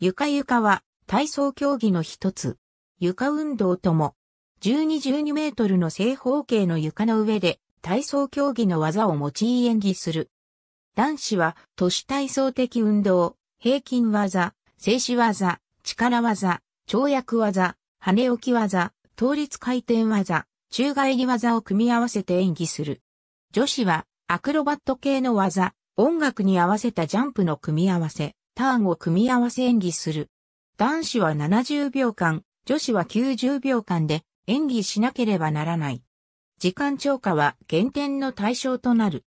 床床は体操競技の一つ。床運動とも、12-12メートルの正方形の床の上で体操競技の技を用い演技する。男子は都市体操的運動、平均技、静止技、力技、跳躍技、跳ね置き技、倒立回転技、宙返り技を組み合わせて演技する。女子はアクロバット系の技、音楽に合わせたジャンプの組み合わせ。ターンを組み合わせ演技する。男子は70秒間、女子は90秒間で演技しなければならない。時間超過は減点の対象となる。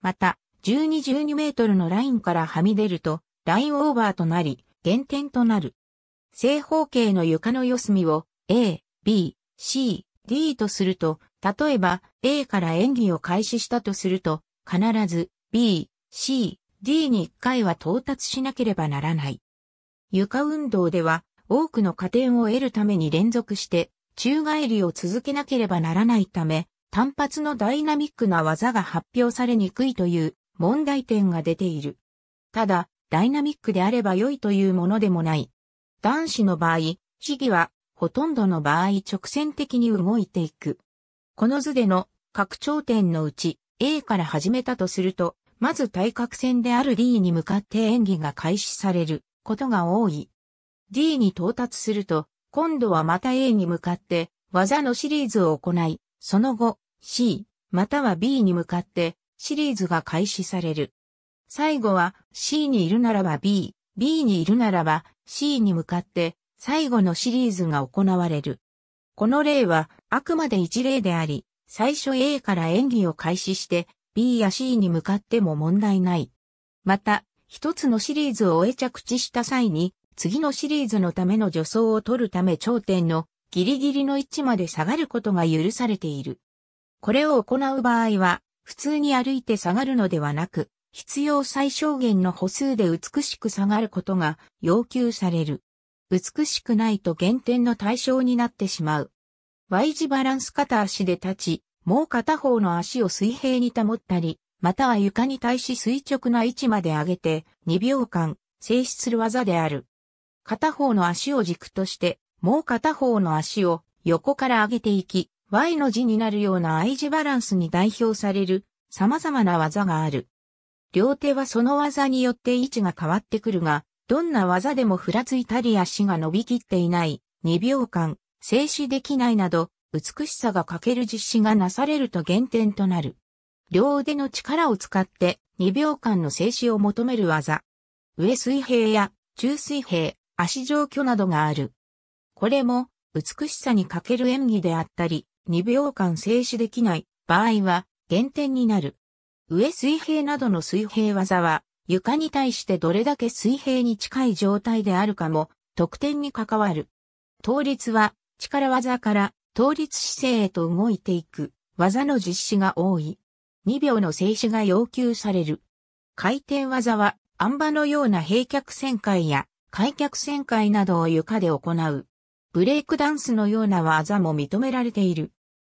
また、12-12メートルのラインからはみ出ると、ラインオーバーとなり、減点となる。正方形の床の四隅を A、B、C、D とすると、例えば A から演技を開始したとすると、必ず B、C、D に1回は到達しなければならない。床運動では多くの加点を得るために連続して宙返りを続けなければならないため、単発のダイナミックな技が発表されにくいという問題点が出ている。ただ、ダイナミックであれば良いというものでもない。男子の場合、試技はほとんどの場合直線的に動いていく。この図での拡張点のうち A から始めたとするとまず対角線である D に向かって演技が開始されることが多い。D に到達すると、今度はまた A に向かって技のシリーズを行い、その後 C または B に向かってシリーズが開始される。最後は C にいるならば B、B にいるならば C に向かって最後のシリーズが行われる。この例はあくまで一例であり、最初 A から演技を開始していや C に向かっても問題ない。また、一つのシリーズを終え着地した際に、次のシリーズのための助走を取るため頂点のギリギリの位置まで下がることが許されている。これを行う場合は、普通に歩いて下がるのではなく、必要最小限の歩数で美しく下がることが要求される。美しくないと減点の対象になってしまう。Y 字バランス片足で立ち、もう片方の足を水平に保ったり、または床に対し垂直な位置まで上げて2秒間静止する技である。片方の足を軸として、もう片方の足を横から上げていき、Y の字になるような I 字バランスに代表される様々な技がある。両手はその技によって位置が変わってくるが、どんな技でもふらついたり足が伸びきっていない、2秒間、静止できないなど、美しさが欠ける実施がなされると減点となる。両腕の力を使って2秒間の静止を求める技。上水平や中水平、足上挙などがある。これも美しさに欠ける演技であったり、2秒間静止できない場合は減点になる。上水平などの水平技は床に対してどれだけ水平に近い状態であるかも得点に関わる。倒立は力技から倒立姿勢へと動いていく技の実施が多い。2秒の静止が要求される。回転技は、あん馬のような平脚旋回や開脚旋回などを床で行う。ブレイクダンスのような技も認められている。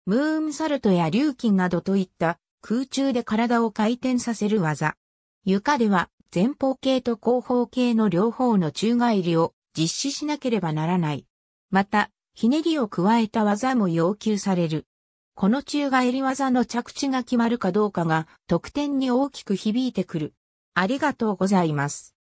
ムーンサルトやリューキンなどといった空中で体を回転させる技。床では前方系と後方系の両方の宙返りを実施しなければならない。また、ひねりを加えた技も要求される。この宙返り技の着地が決まるかどうかが得点に大きく響いてくる。ありがとうございます。